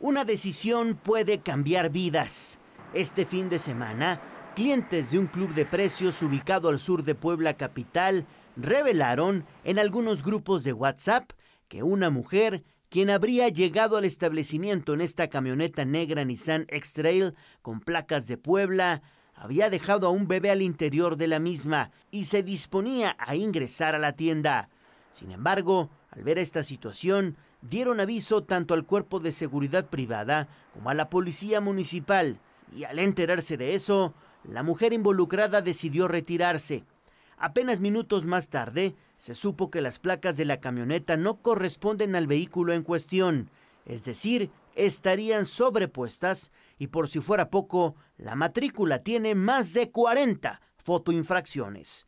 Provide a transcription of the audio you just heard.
Una decisión puede cambiar vidas. Este fin de semana, clientes de un club de precios ubicado al sur de Puebla Capital revelaron en algunos grupos de WhatsApp que una mujer, quien habría llegado al establecimiento en esta camioneta negra Nissan X-Trail con placas de Puebla, había dejado a un bebé al interior de la misma y se disponía a ingresar a la tienda. Sin embargo, al ver esta situación, dieron aviso tanto al cuerpo de seguridad privada como a la policía municipal, y al enterarse de eso, la mujer involucrada decidió retirarse. Apenas minutos más tarde, se supo que las placas de la camioneta no corresponden al vehículo en cuestión, es decir, estarían sobrepuestas y por si fuera poco, la matrícula tiene más de 40 fotoinfracciones.